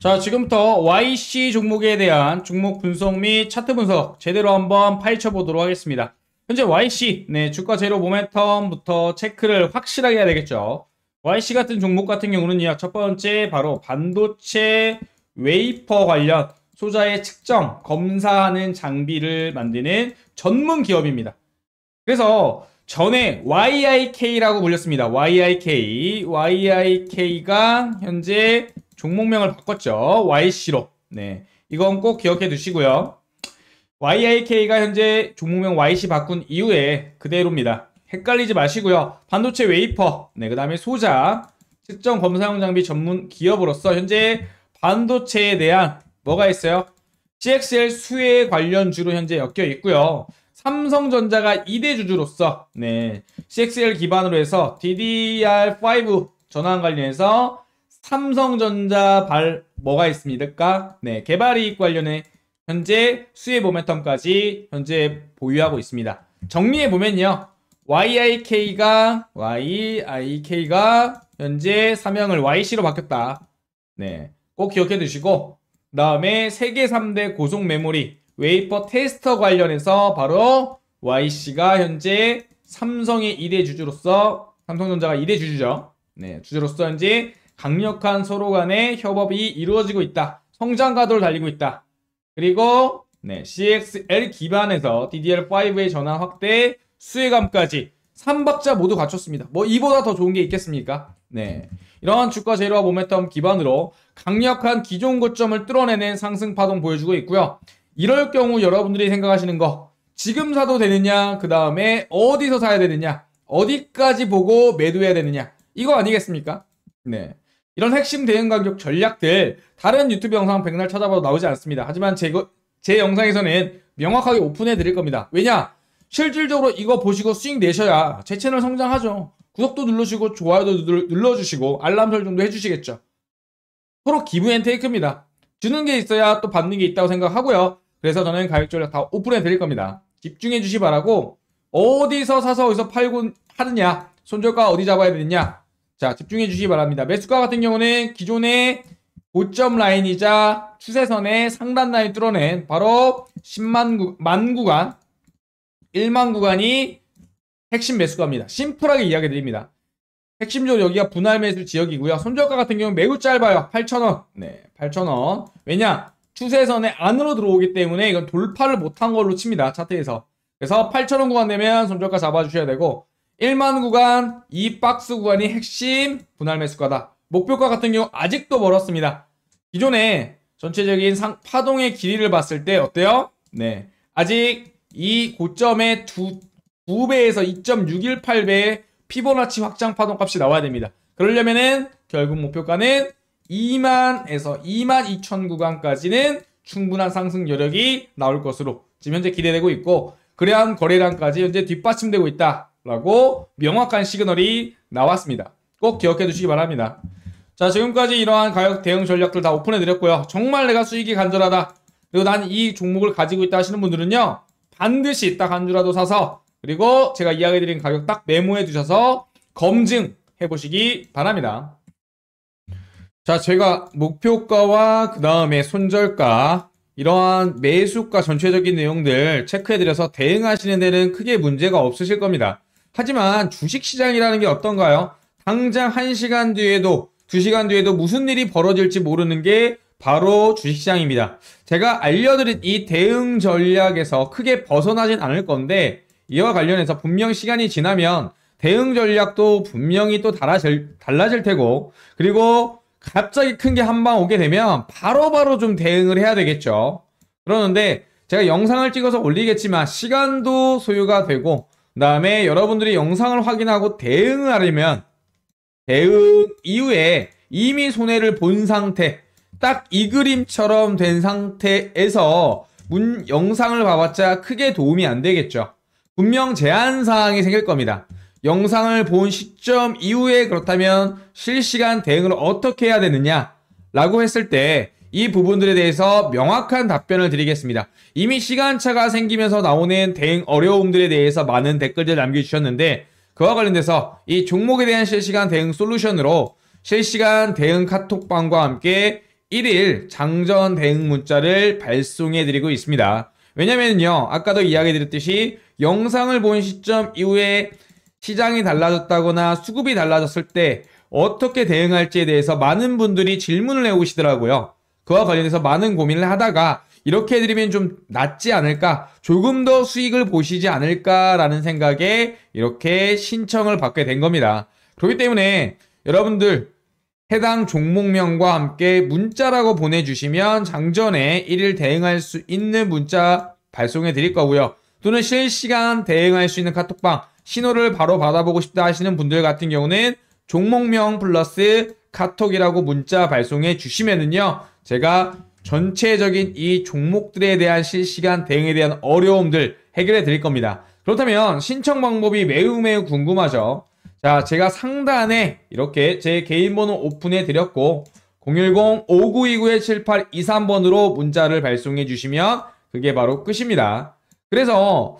자 지금부터 YC 종목에 대한 종목 분석 및 차트 분석 제대로 한번 파헤쳐 보도록 하겠습니다. 현재 YC 네 주가 제로 모멘텀부터 체크를 확실하게 해야 되겠죠. YC 같은 종목 같은 경우는요 첫 번째 바로 반도체 웨이퍼 관련 소자의 측정 검사하는 장비를 만드는 전문 기업입니다. 그래서 전에 YIK라고 불렸습니다. YIK YIK가 현재 종목명을 바꿨죠. YC로. 네. 이건 꼭 기억해 두시고요. YIK가 현재 종목명 YC 바꾼 이후에 그대로입니다. 헷갈리지 마시고요. 반도체 웨이퍼, 네, 그 다음에 소자, 측정 검사용 장비 전문 기업으로서 현재 반도체에 대한 뭐가 있어요? CXL 수혜 관련주로 현재 엮여 있고요. 삼성전자가 2대 주주로서 네, CXL 기반으로 해서 DDR5 전환 관련해서 삼성전자 발 뭐가 있습니까? 네, 개발 이익 관련해 현재 수혜 모멘텀까지 현재 보유하고 있습니다. 정리해 보면요. YIK가 YIK가 현재 사명을 YC로 바뀌었다. 네. 꼭 기억해 두시고 그 다음에 세계 3대 고속 메모리 웨이퍼 테스터 관련해서 바로 YC가 현재 삼성의 2대 주주로서 삼성전자가 2대 주주죠. 네, 주주로서 현재 강력한 서로 간의 협업이 이루어지고 있다. 성장 가도를 달리고 있다. 그리고 네, CXL 기반에서 DDR5의 전환 확대, 수혜감까지 3박자 모두 갖췄습니다. 뭐 이보다 더 좋은 게 있겠습니까? 네. 이러한 주가 제로와 모멘텀 기반으로 강력한 기존 고점을 뚫어내는 상승 파동 보여주고 있고요. 이럴 경우 여러분들이 생각하시는 거 지금 사도 되느냐 그 다음에 어디서 사야 되느냐 어디까지 보고 매도해야 되느냐 이거 아니겠습니까? 네. 이런 핵심 대응 가격 전략들 다른 유튜브 영상 백날 찾아봐도 나오지 않습니다. 하지만 제, 제 영상에서는 명확하게 오픈해 드릴 겁니다. 왜냐? 실질적으로 이거 보시고 수익 내셔야 제 채널 성장하죠. 구독도 눌러주시고 좋아요도 눌러주시고 알람 설정도 해주시겠죠. 서로 기부 앤 테이크입니다. 주는 게 있어야 또 받는 게 있다고 생각하고요. 그래서 저는 가격 전략 다 오픈해 드릴 겁니다. 집중해 주시 바라고 어디서 사서 어디서 팔고 하느냐 손절가 어디 잡아야 되느냐 자, 집중해 주시기 바랍니다. 매수가 같은 경우는 기존의 고점 라인이자 추세선의 상단 라인 뚫어낸 바로 10만 구, 만 구간, 1만 구간이 핵심 매수가입니다. 심플하게 이야기 드립니다. 핵심적으로 여기가 분할 매수 지역이고요. 손절가 같은 경우는 매우 짧아요. 8,000원. 네, 8,000원. 왜냐? 추세선의 안으로 들어오기 때문에 이건 돌파를 못한 걸로 칩니다. 차트에서. 그래서 8,000원 구간 되면 손절가 잡아주셔야 되고 1만 구간, 2박스 구간이 핵심 분할 매수가다. 목표가 같은 경우 아직도 멀었습니다. 기존에 전체적인 상, 파동의 길이를 봤을 때 어때요? 네. 아직 이 고점의 두, 2배에서 2.618배의 피보나치 확장 파동 값이 나와야 됩니다. 그러려면은 결국 목표가는 2만에서 2만 2천 구간까지는 충분한 상승 여력이 나올 것으로 지금 현재 기대되고 있고 그러한 거래량까지 현재 뒷받침되고 있다. 라고 명확한 시그널이 나왔습니다. 꼭 기억해 두시기 바랍니다. 자, 지금까지 이러한 가격 대응 전략들 다 오픈해 드렸고요. 정말 내가 수익이 간절하다. 그리고 난 이 종목을 가지고 있다 하시는 분들은요. 반드시 딱 한 주라도 사서 그리고 제가 이야기 드린 가격 딱 메모해 두셔서 검증해 보시기 바랍니다. 자, 제가 목표가와 그 다음에 손절가 이러한 매수가 전체적인 내용들 체크해드려서 대응하시는 데는 크게 문제가 없으실 겁니다. 하지만 주식시장이라는 게 어떤가요? 당장 1시간 뒤에도 2시간 뒤에도 무슨 일이 벌어질지 모르는 게 바로 주식시장입니다. 제가 알려드린 이 대응 전략에서 크게 벗어나진 않을 건데 이와 관련해서 분명 시간이 지나면 대응 전략도 분명히 또 달라질, 달라질 테고 그리고 갑자기 큰 게 한 방 오게 되면 바로바로 바로 좀 대응을 해야 되겠죠. 그러는데 제가 영상을 찍어서 올리겠지만 시간도 소요가 되고 그 다음에 여러분들이 영상을 확인하고 대응을 하려면 대응 이후에 이미 손해를 본 상태 딱 이 그림처럼 된 상태에서 문 영상을 봐봤자 크게 도움이 안 되겠죠 분명 제한사항이 생길 겁니다 영상을 본 시점 이후에 그렇다면 실시간 대응을 어떻게 해야 되느냐 라고 했을 때이 부분들에 대해서 명확한 답변을 드리겠습니다. 이미 시간차가 생기면서 나오는 대응 어려움들에 대해서 많은 댓글들 남겨주셨는데 그와 관련돼서 이 종목에 대한 실시간 대응 솔루션으로 실시간 대응 카톡방과 함께 1일 장전 대응 문자를 발송해 드리고 있습니다. 왜냐면요 아까도 이야기 드렸듯이 영상을 본 시점 이후에 시장이 달라졌다거나 수급이 달라졌을 때 어떻게 대응할지에 대해서 많은 분들이 질문을 해오시더라고요. 그와 관련해서 많은 고민을 하다가 이렇게 해드리면 좀 낫지 않을까 조금 더 수익을 보시지 않을까라는 생각에 이렇게 신청을 받게 된 겁니다 그렇기 때문에 여러분들 해당 종목명과 함께 문자라고 보내주시면 장전에 1일 대응할 수 있는 문자 발송해 드릴 거고요 또는 실시간 대응할 수 있는 카톡방 신호를 바로 받아보고 싶다 하시는 분들 같은 경우는 종목명 플러스 카톡이라고 문자 발송해 주시면은요 제가 전체적인 이 종목들에 대한 실시간 대응에 대한 어려움들 해결해 드릴 겁니다. 그렇다면 신청 방법이 매우 매우 궁금하죠. 자, 제가 상단에 이렇게 제 개인 번호 오픈해 드렸고 010-5929-7823번으로 문자를 발송해 주시면 그게 바로 끝입니다. 그래서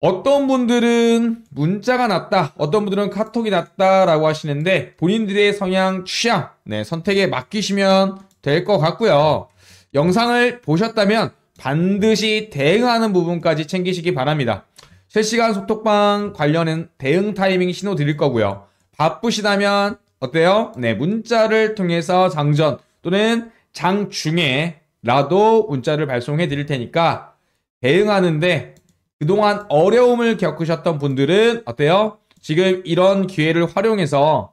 어떤 분들은 문자가 낫다, 어떤 분들은 카톡이 낫다라고 하시는데 본인들의 성향, 취향, 네, 선택에 맡기시면 될것 같고요. 영상을 보셨다면 반드시 대응하는 부분까지 챙기시기 바랍니다. 실시간 소톡방 관련은 대응 타이밍 신호 드릴 거고요. 바쁘시다면 어때요? 네, 문자를 통해서 장전 또는 장중에라도 문자를 발송해 드릴 테니까 대응하는데 그동안 어려움을 겪으셨던 분들은 어때요? 지금 이런 기회를 활용해서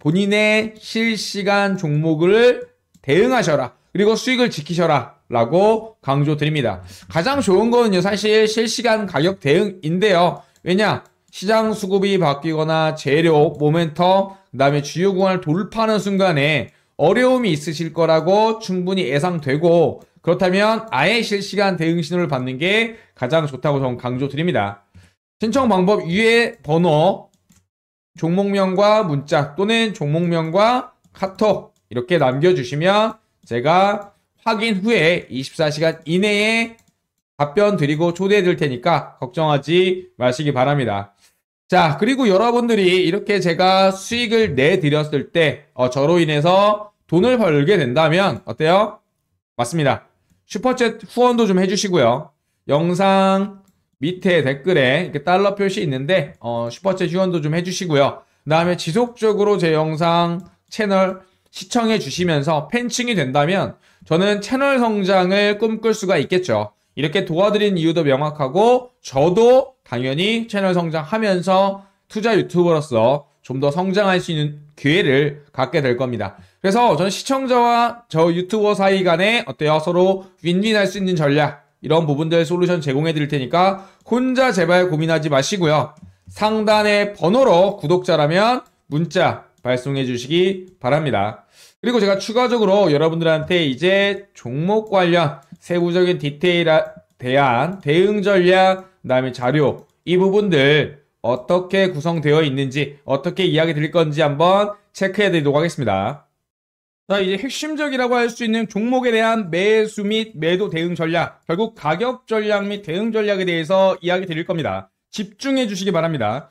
본인의 실시간 종목을 대응하셔라. 그리고 수익을 지키셔라. 라고 강조드립니다. 가장 좋은 거는요, 사실 실시간 가격 대응인데요. 왜냐? 시장 수급이 바뀌거나 재료, 모멘텀, 그 다음에 주요 구간을 돌파하는 순간에 어려움이 있으실 거라고 충분히 예상되고, 그렇다면 아예 실시간 대응 신호를 받는 게 가장 좋다고 저는 강조드립니다. 신청 방법 위에 번호, 종목명과 문자 또는 종목명과 카톡 이렇게 남겨주시면 제가 확인 후에 24시간 이내에 답변 드리고 초대해 드릴 테니까 걱정하지 마시기 바랍니다. 자, 그리고 여러분들이 이렇게 제가 수익을 내드렸을 때, 어, 저로 인해서 돈을 벌게 된다면, 어때요? 맞습니다. 슈퍼챗 후원도 좀 해주시고요. 영상 밑에 댓글에 이렇게 달러 표시 있는데, 어, 슈퍼챗 후원도 좀 해주시고요. 그 다음에 지속적으로 제 영상 채널 시청해 주시면서 팬층이 된다면 저는 채널 성장을 꿈꿀 수가 있겠죠. 이렇게 도와드린 이유도 명확하고 저도 당연히 채널 성장하면서 투자 유튜버로서 좀 더 성장할 수 있는 기회를 갖게 될 겁니다. 그래서 저는 시청자와 저 유튜버 사이 간에 어때요? 서로 윈윈할 수 있는 전략 이런 부분들 솔루션 제공해 드릴 테니까 혼자 제발 고민하지 마시고요. 상단의 번호로 구독자라면 문자 발송해 주시기 바랍니다. 그리고 제가 추가적으로 여러분들한테 이제 종목 관련 세부적인 디테일에 대한 대응 전략, 그다음에 자료 이 부분들 어떻게 구성되어 있는지 어떻게 이야기 드릴 건지 한번 체크해 드리도록 하겠습니다. 자 이제 핵심적이라고 할 수 있는 종목에 대한 매수 및 매도 대응 전략 결국 가격 전략 및 대응 전략에 대해서 이야기 드릴 겁니다. 집중해 주시기 바랍니다.